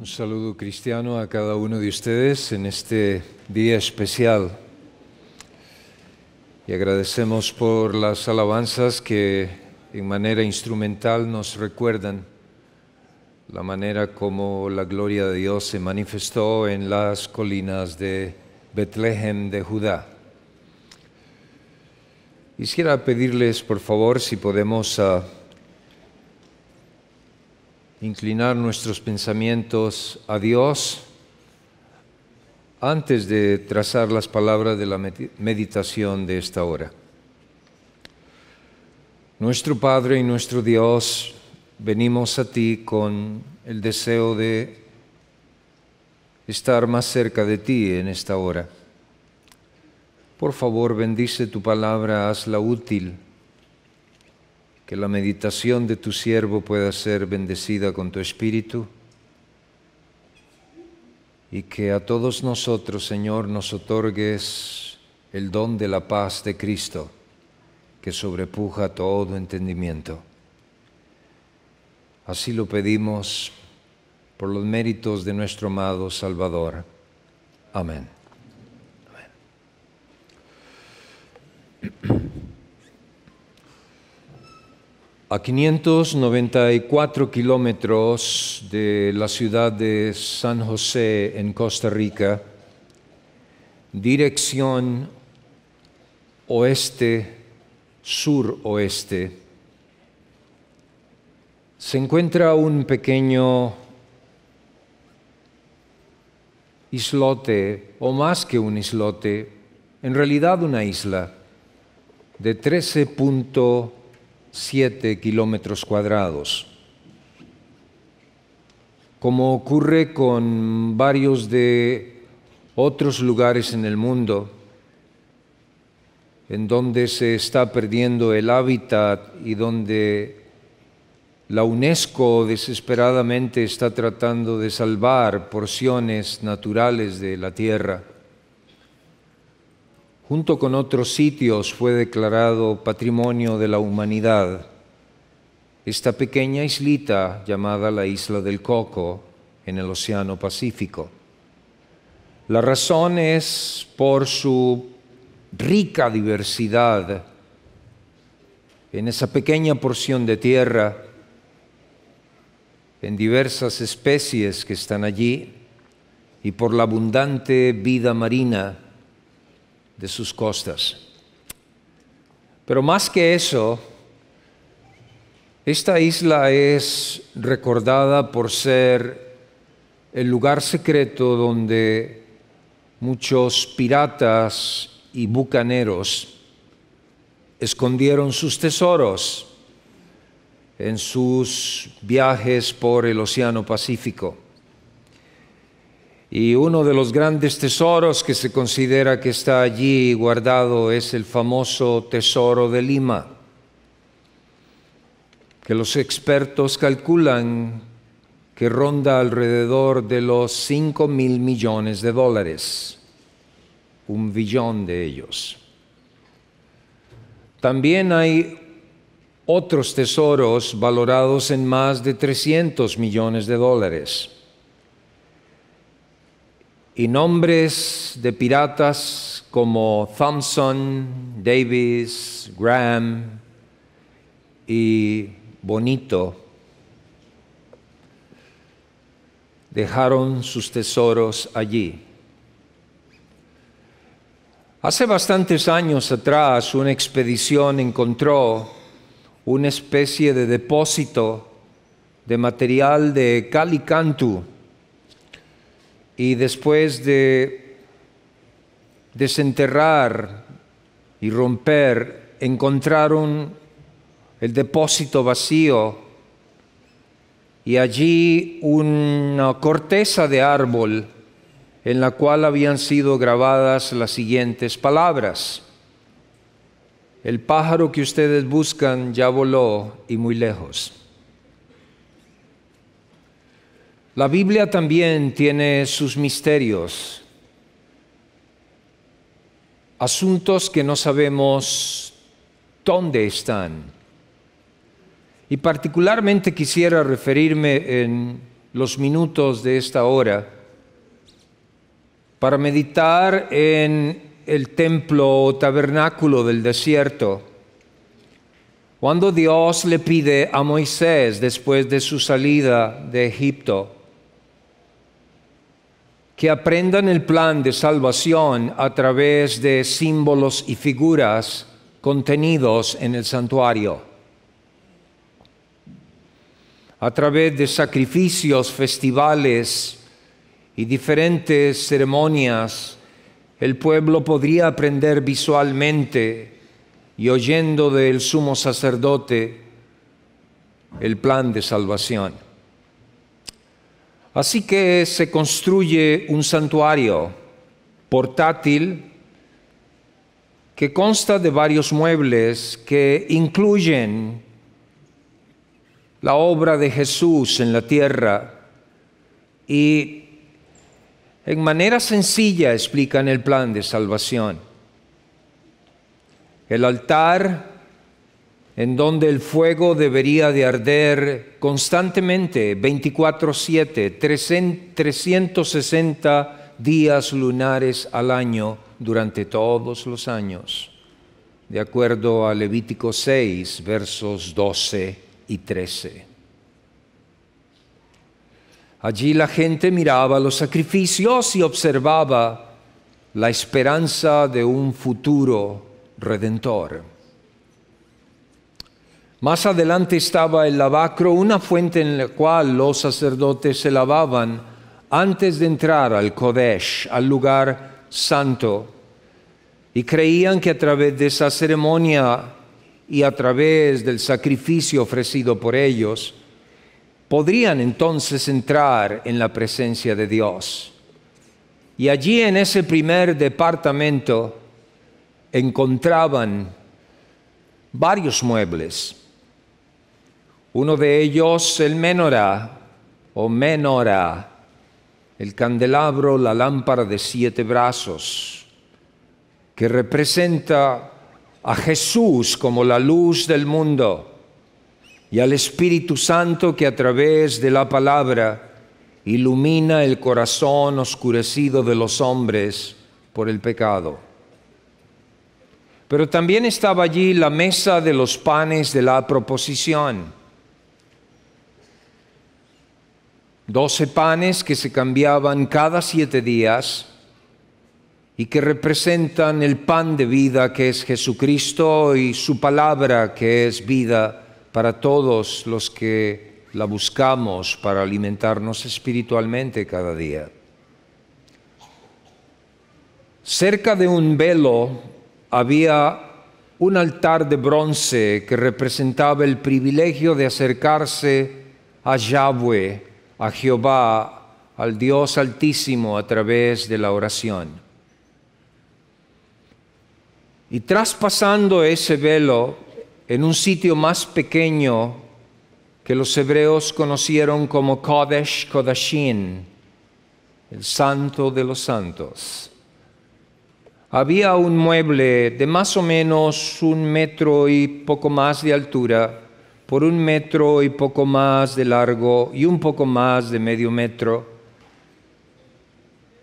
Un saludo cristiano a cada uno de ustedes en este día especial. Y agradecemos por las alabanzas que en manera instrumental nos recuerdan la manera como la gloria de Dios se manifestó en las colinas de Betlehem de Judá. Quisiera pedirles, por favor, si podemos inclinar nuestros pensamientos a Dios antes de trazar las palabras de la meditación de esta hora. Nuestro Padre y nuestro Dios, venimos a ti con el deseo de estar más cerca de ti en esta hora. Por favor, bendice tu palabra, hazla útil que la meditación de tu siervo pueda ser bendecida con tu espíritu y que a todos nosotros, Señor, nos otorgues el don de la paz de Cristo, que sobrepuja todo entendimiento. Así lo pedimos por los méritos de nuestro amado Salvador. Amén. Amén a 594 kilómetros de la ciudad de San José en Costa Rica, dirección oeste, suroeste, se encuentra un pequeño islote, o más que un islote, en realidad una isla de 13. 7 kilómetros cuadrados. Como ocurre con varios de otros lugares en el mundo, en donde se está perdiendo el hábitat y donde la UNESCO desesperadamente está tratando de salvar porciones naturales de la Tierra. Junto con otros sitios fue declarado Patrimonio de la Humanidad. Esta pequeña islita llamada la Isla del Coco en el Océano Pacífico. La razón es por su rica diversidad en esa pequeña porción de tierra, en diversas especies que están allí y por la abundante vida marina de sus costas. Pero más que eso, esta isla es recordada por ser el lugar secreto donde muchos piratas y bucaneros escondieron sus tesoros en sus viajes por el Océano Pacífico. Y uno de los grandes tesoros que se considera que está allí guardado es el famoso tesoro de Lima, que los expertos calculan que ronda alrededor de los 5 mil millones de dólares, un billón de ellos. También hay otros tesoros valorados en más de 300 millones de dólares y nombres de piratas como Thompson, Davis, Graham y Bonito dejaron sus tesoros allí. Hace bastantes años atrás una expedición encontró una especie de depósito de material de calicantu y después de desenterrar y romper, encontraron el depósito vacío y allí una corteza de árbol en la cual habían sido grabadas las siguientes palabras. El pájaro que ustedes buscan ya voló y muy lejos. La Biblia también tiene sus misterios, asuntos que no sabemos dónde están. Y particularmente quisiera referirme en los minutos de esta hora para meditar en el templo o tabernáculo del desierto, cuando Dios le pide a Moisés después de su salida de Egipto, que aprendan el plan de salvación a través de símbolos y figuras contenidos en el santuario, a través de sacrificios, festivales y diferentes ceremonias. El pueblo podría aprender visualmente y oyendo del sumo sacerdote el plan de salvación. Así que se construye un santuario portátil que consta de varios muebles que incluyen la obra de Jesús en la tierra y en manera sencilla explican el plan de salvación. El altar en donde el fuego debería de arder constantemente, 24/7, 360 días lunares al año durante todos los años, de acuerdo a Levítico 6, versos 12 y 13. Allí la gente miraba los sacrificios y observaba la esperanza de un futuro redentor. Más adelante estaba el lavacro, una fuente en la cual los sacerdotes se lavaban antes de entrar al Kodesh, al lugar santo. Y creían que a través de esa ceremonia y a través del sacrificio ofrecido por ellos, podrían entonces entrar en la presencia de Dios. Y allí en ese primer departamento encontraban varios muebles, uno de ellos, el menorá o Menora, el candelabro, la lámpara de siete brazos, que representa a Jesús como la luz del mundo y al Espíritu Santo que a través de la palabra ilumina el corazón oscurecido de los hombres por el pecado. Pero también estaba allí la mesa de los panes de la proposición doce panes que se cambiaban cada siete días y que representan el pan de vida que es Jesucristo y su palabra que es vida para todos los que la buscamos para alimentarnos espiritualmente cada día. Cerca de un velo había un altar de bronce que representaba el privilegio de acercarse a Yahweh a Jehová, al Dios Altísimo, a través de la oración. Y traspasando ese velo en un sitio más pequeño que los hebreos conocieron como Kodesh Kodashin, el santo de los santos. Había un mueble de más o menos un metro y poco más de altura por un metro y poco más de largo y un poco más de medio metro,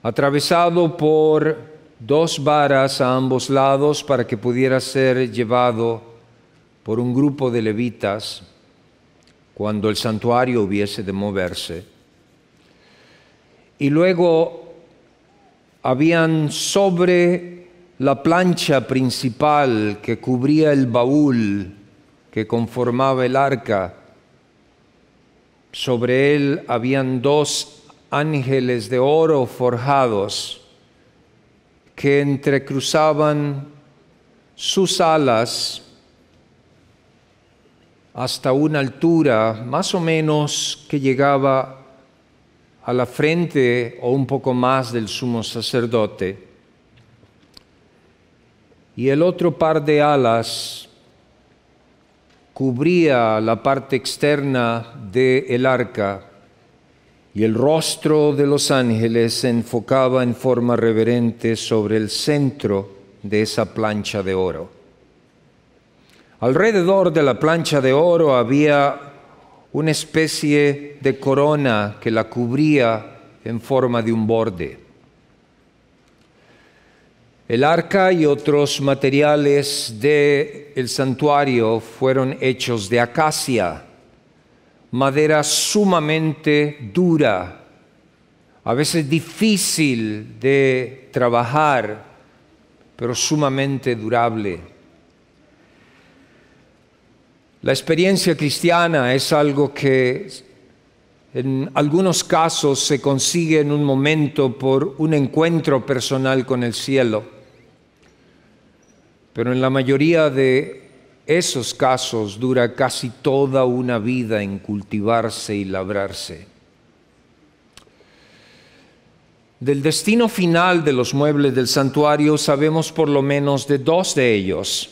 atravesado por dos varas a ambos lados para que pudiera ser llevado por un grupo de levitas cuando el santuario hubiese de moverse. Y luego habían sobre la plancha principal que cubría el baúl que conformaba el arca. Sobre él habían dos ángeles de oro forjados que entrecruzaban sus alas hasta una altura más o menos que llegaba a la frente o un poco más del sumo sacerdote. Y el otro par de alas cubría la parte externa del arca y el rostro de los ángeles se enfocaba en forma reverente sobre el centro de esa plancha de oro. Alrededor de la plancha de oro había una especie de corona que la cubría en forma de un borde. El arca y otros materiales del santuario fueron hechos de acacia, madera sumamente dura, a veces difícil de trabajar, pero sumamente durable. La experiencia cristiana es algo que en algunos casos se consigue en un momento por un encuentro personal con el cielo pero en la mayoría de esos casos dura casi toda una vida en cultivarse y labrarse. Del destino final de los muebles del santuario sabemos por lo menos de dos de ellos,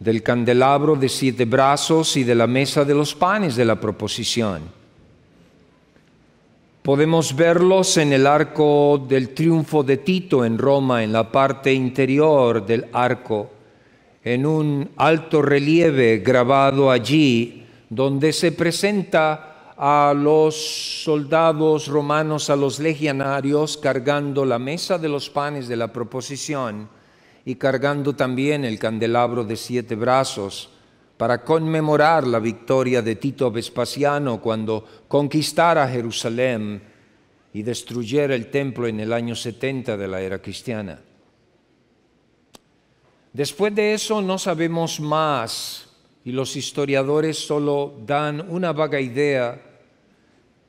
del candelabro de siete brazos y de la mesa de los panes de la proposición. Podemos verlos en el arco del triunfo de Tito en Roma, en la parte interior del arco, en un alto relieve grabado allí, donde se presenta a los soldados romanos, a los legionarios, cargando la mesa de los panes de la proposición y cargando también el candelabro de siete brazos para conmemorar la victoria de Tito Vespasiano cuando conquistara Jerusalén y destruyera el templo en el año 70 de la era cristiana. Después de eso no sabemos más y los historiadores solo dan una vaga idea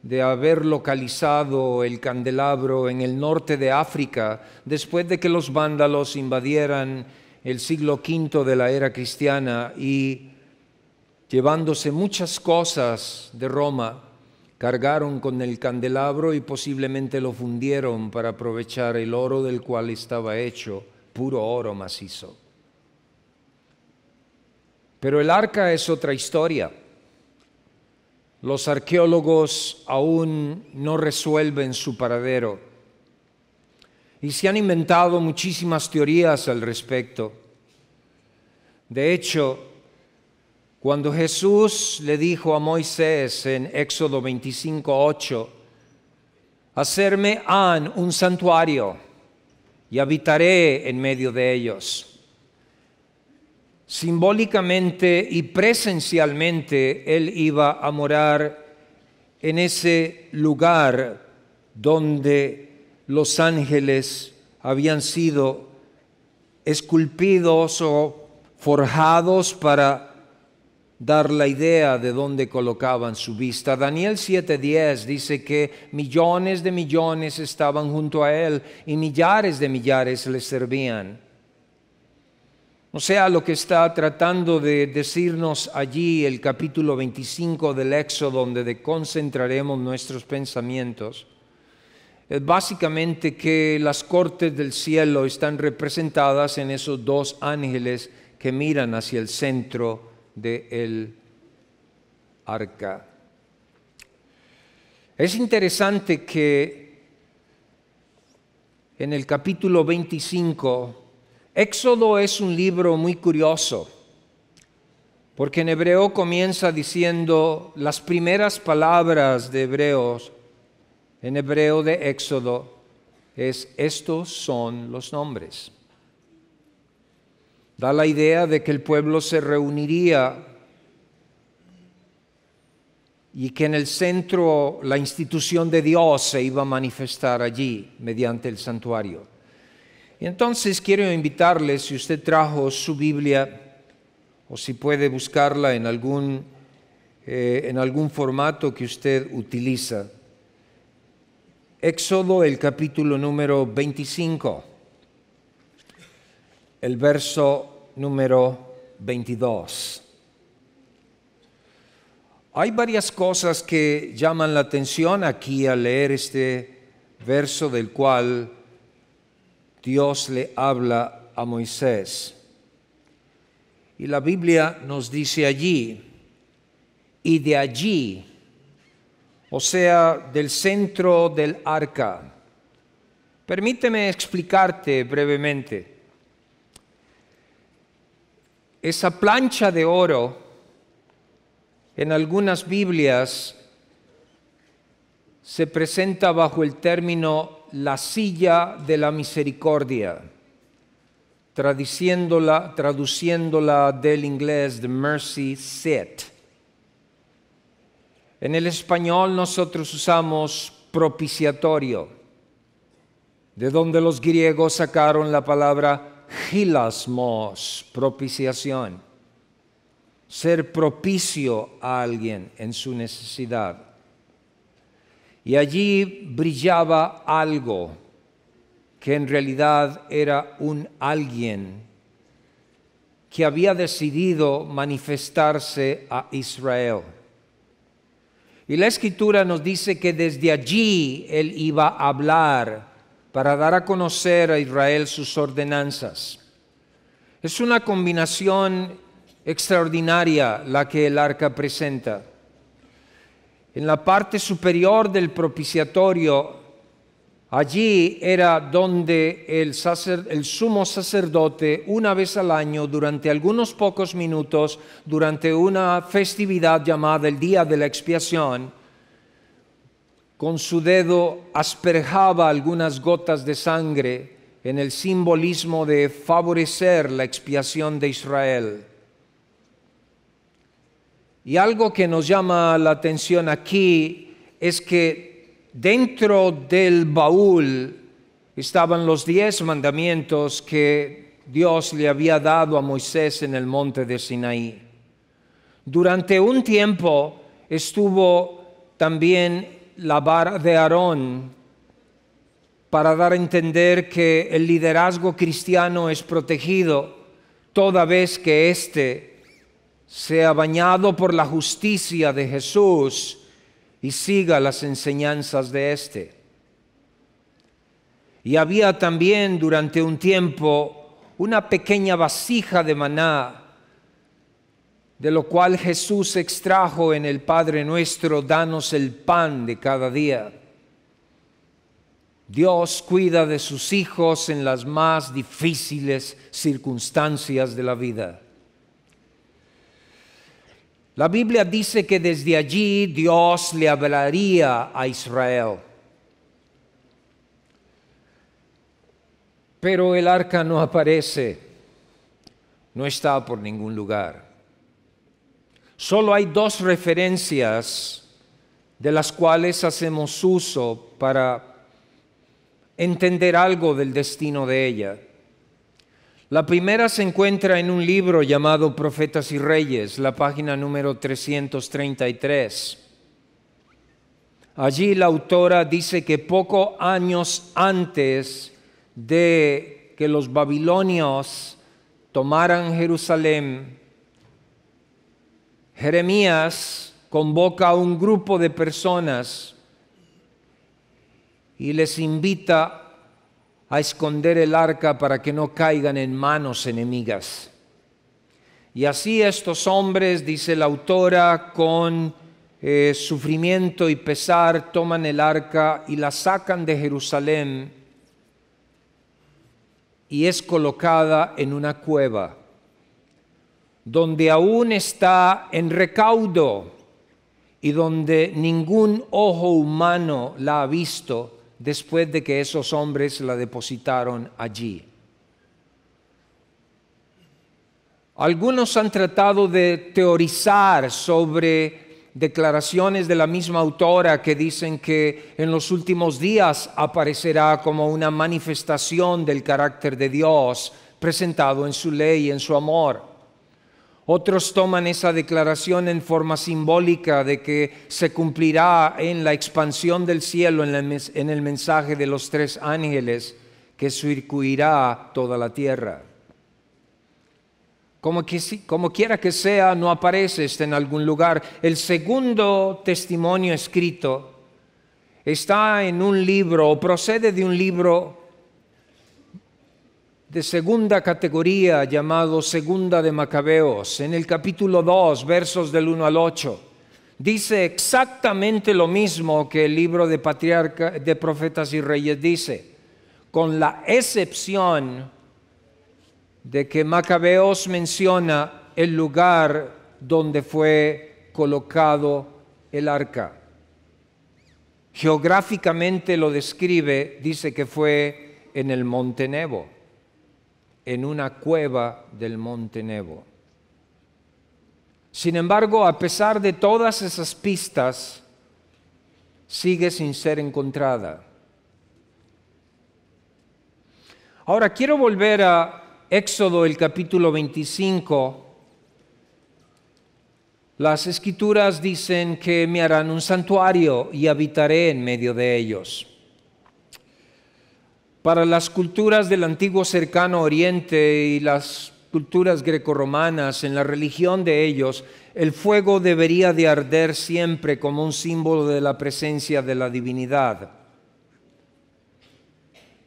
de haber localizado el candelabro en el norte de África después de que los vándalos invadieran el siglo V de la era cristiana y llevándose muchas cosas de Roma, cargaron con el candelabro y posiblemente lo fundieron para aprovechar el oro del cual estaba hecho, puro oro macizo. Pero el arca es otra historia. Los arqueólogos aún no resuelven su paradero y se han inventado muchísimas teorías al respecto. De hecho, cuando Jesús le dijo a Moisés en Éxodo 25, 8, hacerme han un santuario y habitaré en medio de ellos. Simbólicamente y presencialmente él iba a morar en ese lugar donde los ángeles habían sido esculpidos o forjados para dar la idea de dónde colocaban su vista. Daniel 7:10 dice que millones de millones estaban junto a él y millares de millares le servían. O sea, lo que está tratando de decirnos allí el capítulo 25 del Éxodo, donde concentraremos nuestros pensamientos, es básicamente que las cortes del cielo están representadas en esos dos ángeles que miran hacia el centro del el arca. Es interesante que en el capítulo 25, Éxodo es un libro muy curioso, porque en hebreo comienza diciendo las primeras palabras de hebreos, en hebreo de Éxodo, es estos son los nombres. Da la idea de que el pueblo se reuniría y que en el centro la institución de Dios se iba a manifestar allí mediante el santuario. Entonces quiero invitarles, si usted trajo su Biblia o si puede buscarla en algún, eh, en algún formato que usted utiliza, Éxodo el capítulo número 25 el verso número 22. Hay varias cosas que llaman la atención aquí al leer este verso del cual Dios le habla a Moisés. Y la Biblia nos dice allí, y de allí, o sea, del centro del arca. Permíteme explicarte brevemente esa plancha de oro en algunas Biblias se presenta bajo el término la silla de la misericordia, traduciéndola, del inglés de mercy seat. En el español nosotros usamos propiciatorio, de donde los griegos sacaron la palabra gilasmos, propiciación, ser propicio a alguien en su necesidad. Y allí brillaba algo que en realidad era un alguien que había decidido manifestarse a Israel. Y la escritura nos dice que desde allí él iba a hablar para dar a conocer a Israel sus ordenanzas. Es una combinación extraordinaria la que el arca presenta. En la parte superior del propiciatorio, allí era donde el, sumo sacerdote, una vez al año, durante algunos pocos minutos, durante una festividad llamada el Día de la Expiación, con su dedo asperjaba algunas gotas de sangre en el simbolismo de favorecer la expiación de Israel. Y algo que nos llama la atención aquí es que dentro del baúl estaban los diez mandamientos que Dios le había dado a Moisés en el monte de Sinaí. Durante un tiempo estuvo también la vara de Aarón para dar a entender que el liderazgo cristiano es protegido toda vez que éste sea bañado por la justicia de Jesús y siga las enseñanzas de éste. Y había también durante un tiempo una pequeña vasija de maná de lo cual Jesús extrajo en el Padre nuestro, danos el pan de cada día. Dios cuida de sus hijos en las más difíciles circunstancias de la vida. La Biblia dice que desde allí Dios le hablaría a Israel. Pero el arca no aparece, no está por ningún lugar. Solo hay dos referencias de las cuales hacemos uso para entender algo del destino de ella. La primera se encuentra en un libro llamado Profetas y Reyes, la página número 333. Allí la autora dice que pocos años antes de que los babilonios tomaran Jerusalén, Jeremías convoca a un grupo de personas y les invita a esconder el arca para que no caigan en manos enemigas. Y así estos hombres, dice la autora, con eh, sufrimiento y pesar, toman el arca y la sacan de Jerusalén y es colocada en una cueva donde aún está en recaudo y donde ningún ojo humano la ha visto después de que esos hombres la depositaron allí. Algunos han tratado de teorizar sobre declaraciones de la misma autora que dicen que en los últimos días aparecerá como una manifestación del carácter de Dios presentado en su ley y en su amor. Otros toman esa declaración en forma simbólica de que se cumplirá en la expansión del cielo, en, el mensaje de los tres ángeles, que circuirá toda la tierra. Como, quiera que sea, no aparece, en algún lugar. El segundo testimonio escrito está en un libro o procede de un libro de segunda categoría llamado Segunda de Macabeos, en el capítulo 2, versos del 1 al 8. Dice exactamente lo mismo que el libro de, Patriarca, de Profetas y Reyes dice, con la excepción de que Macabeos menciona el lugar donde fue colocado el arca. Geográficamente lo describe, dice que fue en el monte Nebo en una cueva del monte Nebo. Sin embargo, a pesar de todas esas pistas, sigue sin ser encontrada. Ahora quiero volver a Éxodo el capítulo 25. Las escrituras dicen que me harán un santuario y habitaré en medio de ellos. Para las culturas del antiguo cercano oriente y las culturas grecorromanas, en la religión de ellos, el fuego debería de arder siempre como un símbolo de la presencia de la divinidad.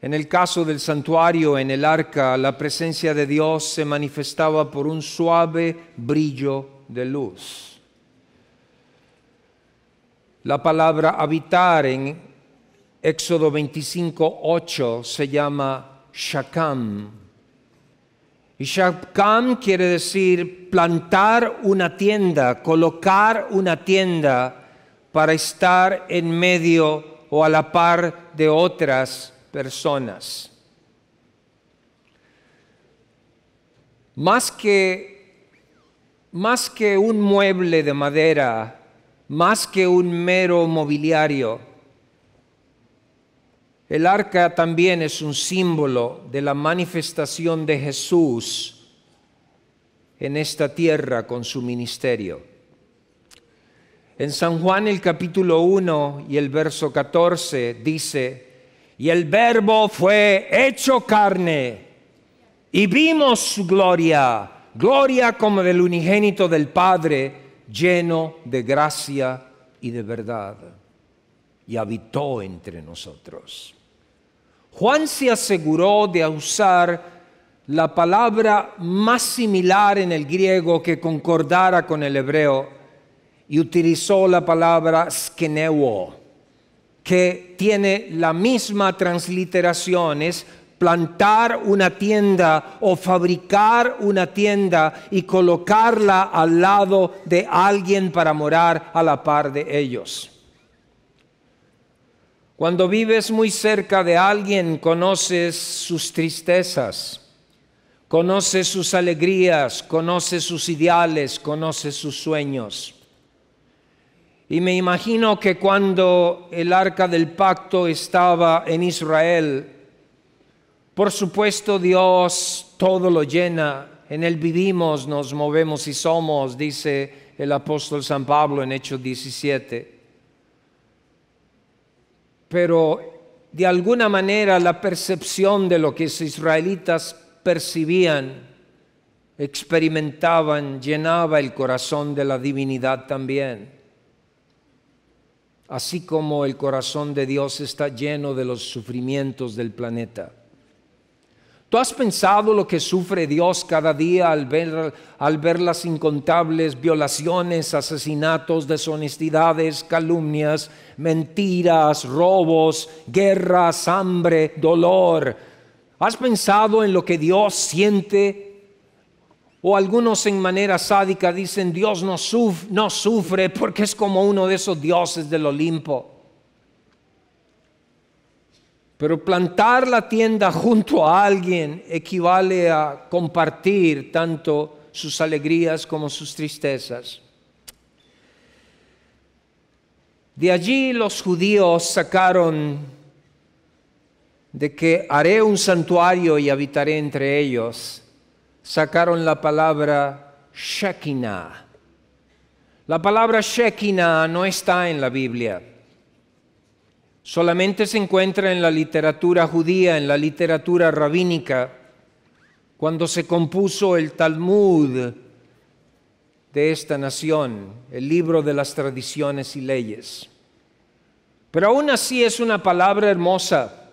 En el caso del santuario en el arca, la presencia de Dios se manifestaba por un suave brillo de luz. La palabra habitar en Éxodo 25, 8 se llama Shakam. Y Shakam quiere decir plantar una tienda, colocar una tienda para estar en medio o a la par de otras personas. Más que, más que un mueble de madera, más que un mero mobiliario, el arca también es un símbolo de la manifestación de Jesús en esta tierra con su ministerio. En San Juan el capítulo 1 y el verso 14 dice, y el verbo fue hecho carne y vimos su gloria, gloria como del unigénito del Padre, lleno de gracia y de verdad, y habitó entre nosotros. Juan se aseguró de usar la palabra más similar en el griego que concordara con el hebreo y utilizó la palabra skeneuo, que tiene la misma transliteración, es plantar una tienda o fabricar una tienda y colocarla al lado de alguien para morar a la par de ellos. Cuando vives muy cerca de alguien, conoces sus tristezas, conoces sus alegrías, conoces sus ideales, conoces sus sueños. Y me imagino que cuando el arca del pacto estaba en Israel, por supuesto Dios todo lo llena, en Él vivimos, nos movemos y somos, dice el apóstol San Pablo en Hechos 17 pero de alguna manera la percepción de lo que los israelitas percibían, experimentaban, llenaba el corazón de la divinidad también. Así como el corazón de Dios está lleno de los sufrimientos del planeta. ¿Tú has pensado lo que sufre Dios cada día al ver, al ver las incontables violaciones, asesinatos, deshonestidades, calumnias, mentiras, robos, guerras, hambre, dolor? ¿Has pensado en lo que Dios siente? O algunos en manera sádica dicen, Dios no, no sufre porque es como uno de esos dioses del Olimpo. Pero plantar la tienda junto a alguien equivale a compartir tanto sus alegrías como sus tristezas. De allí los judíos sacaron de que haré un santuario y habitaré entre ellos. Sacaron la palabra Shekinah. La palabra Shekinah no está en la Biblia solamente se encuentra en la literatura judía, en la literatura rabínica. Cuando se compuso el Talmud de esta nación, el libro de las tradiciones y leyes. Pero aún así es una palabra hermosa,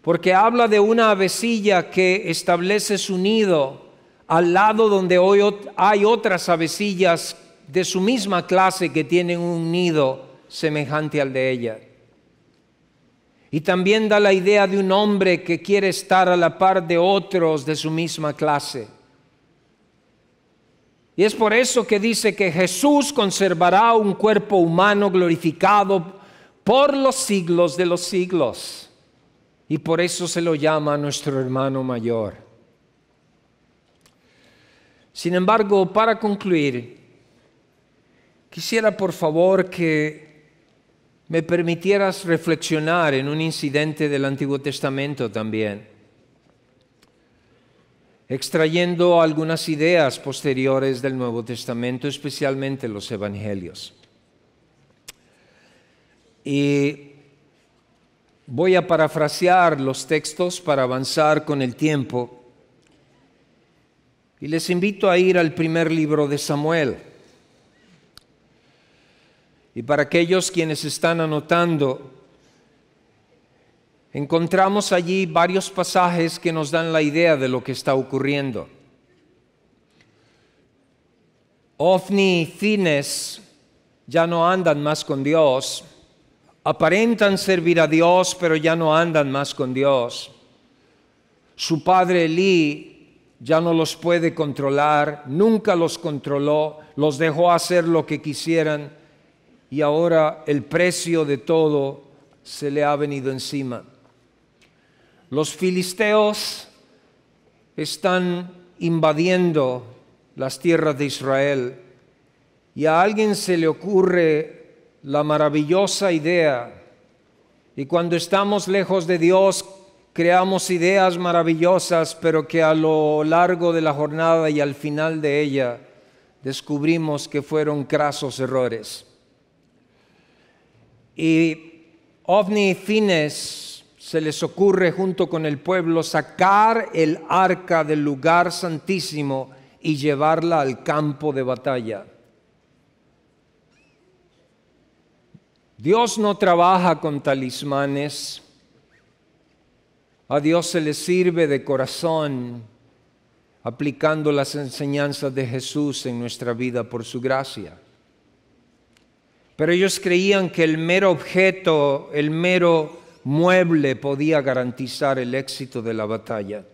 porque habla de una avecilla que establece su nido al lado donde hoy hay otras avecillas de su misma clase que tienen un nido semejante al de ella. Y también da la idea de un hombre que quiere estar a la par de otros de su misma clase. Y es por eso que dice que Jesús conservará un cuerpo humano glorificado por los siglos de los siglos. Y por eso se lo llama nuestro hermano mayor. Sin embargo, para concluir, quisiera por favor que me permitieras reflexionar en un incidente del Antiguo Testamento también, extrayendo algunas ideas posteriores del Nuevo Testamento, especialmente los Evangelios. Y voy a parafrasear los textos para avanzar con el tiempo. Y les invito a ir al primer libro de Samuel. Y para aquellos quienes están anotando, encontramos allí varios pasajes que nos dan la idea de lo que está ocurriendo. Ofni y Fines ya no andan más con Dios, aparentan servir a Dios, pero ya no andan más con Dios. Su padre Elí ya no los puede controlar, nunca los controló, los dejó hacer lo que quisieran y ahora el precio de todo se le ha venido encima. Los filisteos están invadiendo las tierras de Israel y a alguien se le ocurre la maravillosa idea y cuando estamos lejos de Dios creamos ideas maravillosas pero que a lo largo de la jornada y al final de ella descubrimos que fueron crasos errores. Y Ovni y Fines se les ocurre junto con el pueblo sacar el arca del lugar santísimo y llevarla al campo de batalla. Dios no trabaja con talismanes. A Dios se le sirve de corazón, aplicando las enseñanzas de Jesús en nuestra vida por su gracia. Pero ellos creían que el mero objeto, el mero mueble podía garantizar el éxito de la batalla.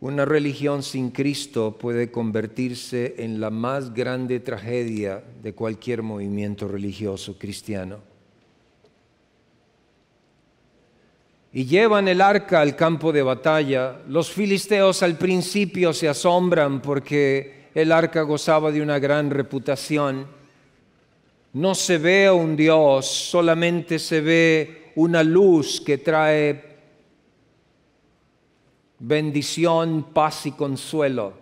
Una religión sin Cristo puede convertirse en la más grande tragedia de cualquier movimiento religioso cristiano. Y llevan el arca al campo de batalla. Los filisteos al principio se asombran porque el arca gozaba de una gran reputación no se ve a un Dios, solamente se ve una luz que trae bendición, paz y consuelo.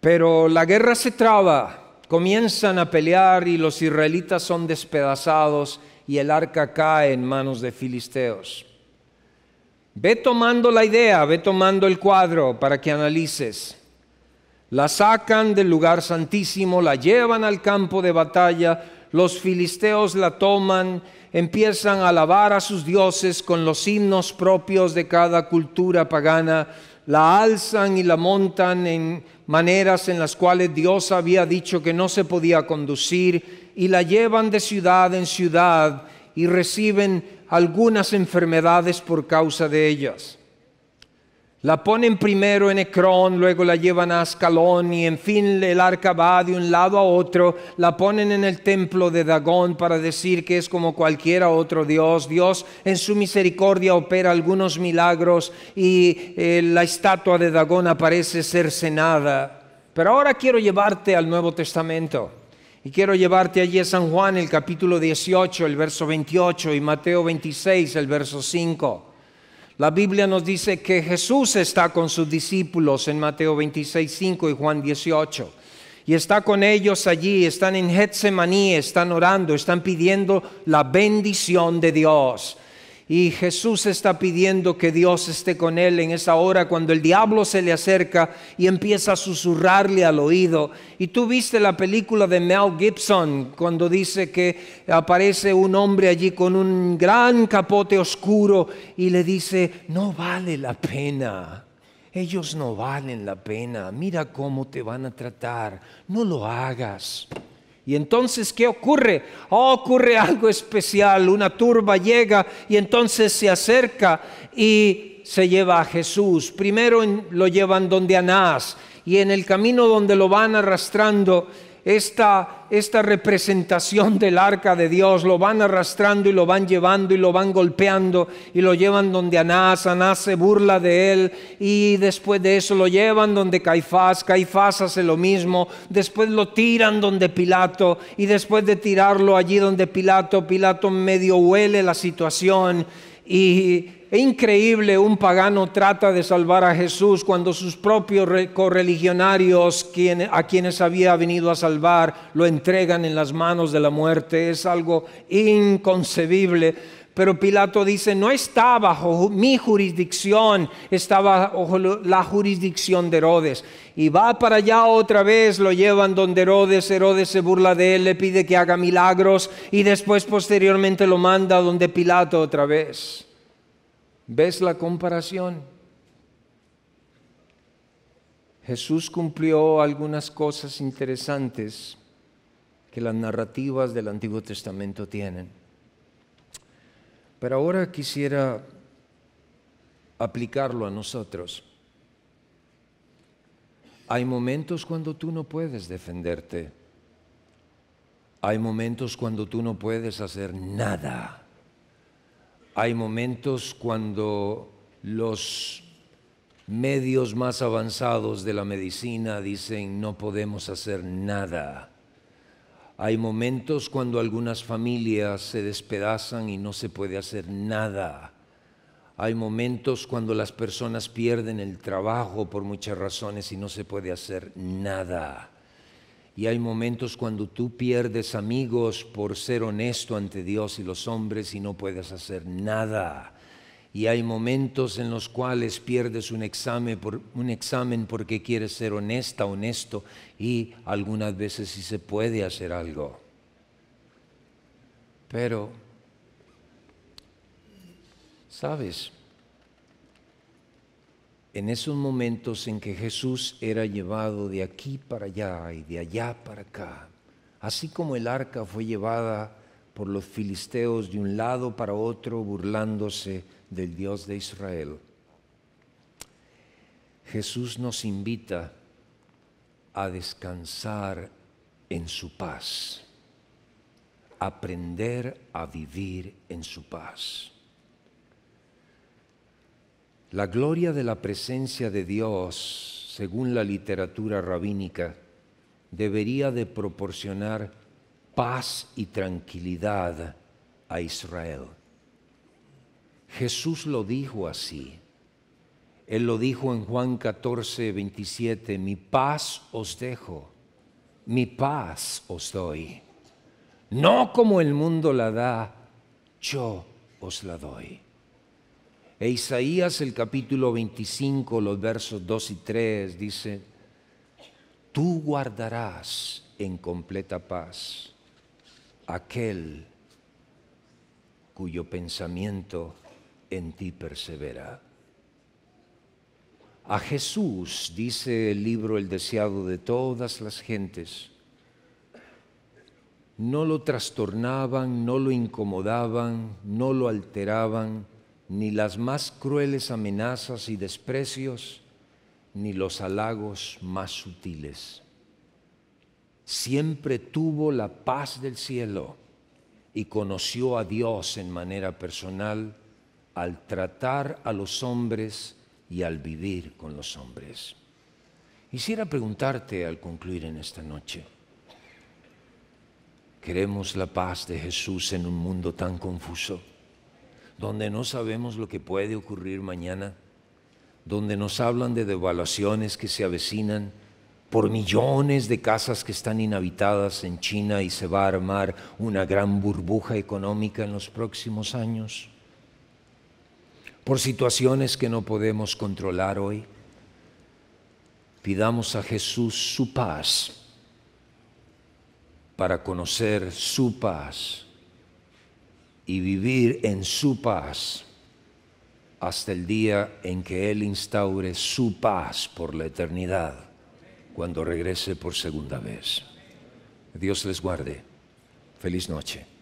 Pero la guerra se traba, comienzan a pelear y los israelitas son despedazados y el arca cae en manos de filisteos. Ve tomando la idea, ve tomando el cuadro para que analices. La sacan del lugar santísimo, la llevan al campo de batalla, los filisteos la toman, empiezan a alabar a sus dioses con los himnos propios de cada cultura pagana, la alzan y la montan en maneras en las cuales Dios había dicho que no se podía conducir y la llevan de ciudad en ciudad y reciben algunas enfermedades por causa de ellas. La ponen primero en Ecrón, luego la llevan a Ascalón y en fin el arca va de un lado a otro, la ponen en el templo de Dagón para decir que es como cualquiera otro Dios. Dios en su misericordia opera algunos milagros y eh, la estatua de Dagón aparece cercenada. Pero ahora quiero llevarte al Nuevo Testamento. Y quiero llevarte allí a San Juan, el capítulo 18, el verso 28, y Mateo 26, el verso 5. La Biblia nos dice que Jesús está con sus discípulos en Mateo 26, 5 y Juan 18. Y está con ellos allí, están en Getsemaní, están orando, están pidiendo la bendición de Dios. Y Jesús está pidiendo que Dios esté con él en esa hora cuando el diablo se le acerca y empieza a susurrarle al oído. Y tú viste la película de Mel Gibson cuando dice que aparece un hombre allí con un gran capote oscuro y le dice, no vale la pena ellos no valen la pena, mira cómo te van a tratar, no lo hagas. Y entonces, ¿qué ocurre? Oh, ocurre algo especial, una turba llega y entonces se acerca y se lleva a Jesús. Primero lo llevan donde Anás y en el camino donde lo van arrastrando, esta, esta representación del arca de Dios, lo van arrastrando y lo van llevando y lo van golpeando y lo llevan donde Anás, Anás se burla de él y después de eso lo llevan donde Caifás, Caifás hace lo mismo, después lo tiran donde Pilato y después de tirarlo allí donde Pilato, Pilato medio huele la situación y increíble un pagano trata de salvar a Jesús cuando sus propios correligionarios a quienes había venido a salvar lo entregan en las manos de la muerte. Es algo inconcebible. Pero Pilato dice, no está bajo mi jurisdicción, estaba bajo la jurisdicción de Herodes. Y va para allá otra vez, lo llevan donde Herodes, Herodes se burla de él, le pide que haga milagros y después posteriormente lo manda donde Pilato otra vez. ¿Ves la comparación? Jesús cumplió algunas cosas interesantes que las narrativas del Antiguo Testamento tienen. Pero ahora quisiera aplicarlo a nosotros. Hay momentos cuando tú no puedes defenderte. Hay momentos cuando tú no puedes hacer nada hay momentos cuando los medios más avanzados de la medicina dicen no podemos hacer nada. Hay momentos cuando algunas familias se despedazan y no se puede hacer nada. Hay momentos cuando las personas pierden el trabajo por muchas razones y no se puede hacer nada. Y hay momentos cuando tú pierdes amigos por ser honesto ante Dios y los hombres y no puedes hacer nada. Y hay momentos en los cuales pierdes un examen, por, un examen porque quieres ser honesta, honesto y algunas veces sí se puede hacer algo. Pero, ¿sabes? en esos momentos en que Jesús era llevado de aquí para allá y de allá para acá, así como el arca fue llevada por los filisteos de un lado para otro burlándose del Dios de Israel. Jesús nos invita a descansar en su paz, aprender a vivir en su paz. La gloria de la presencia de Dios, según la literatura rabínica, debería de proporcionar paz y tranquilidad a Israel. Jesús lo dijo así. Él lo dijo en Juan 14, 27, mi paz os dejo, mi paz os doy. No como el mundo la da, yo os la doy. E Isaías el capítulo 25, los versos 2 y 3 dice, tú guardarás en completa paz aquel cuyo pensamiento en ti persevera. A Jesús, dice el libro El deseado de todas las gentes, no lo trastornaban, no lo incomodaban, no lo alteraban, ni las más crueles amenazas y desprecios, ni los halagos más sutiles. Siempre tuvo la paz del cielo y conoció a Dios en manera personal al tratar a los hombres y al vivir con los hombres. Quisiera preguntarte al concluir en esta noche, ¿queremos la paz de Jesús en un mundo tan confuso? donde no sabemos lo que puede ocurrir mañana, donde nos hablan de devaluaciones que se avecinan por millones de casas que están inhabitadas en China y se va a armar una gran burbuja económica en los próximos años, por situaciones que no podemos controlar hoy. Pidamos a Jesús su paz para conocer su paz y vivir en su paz hasta el día en que Él instaure su paz por la eternidad, cuando regrese por segunda vez. Dios les guarde. Feliz noche.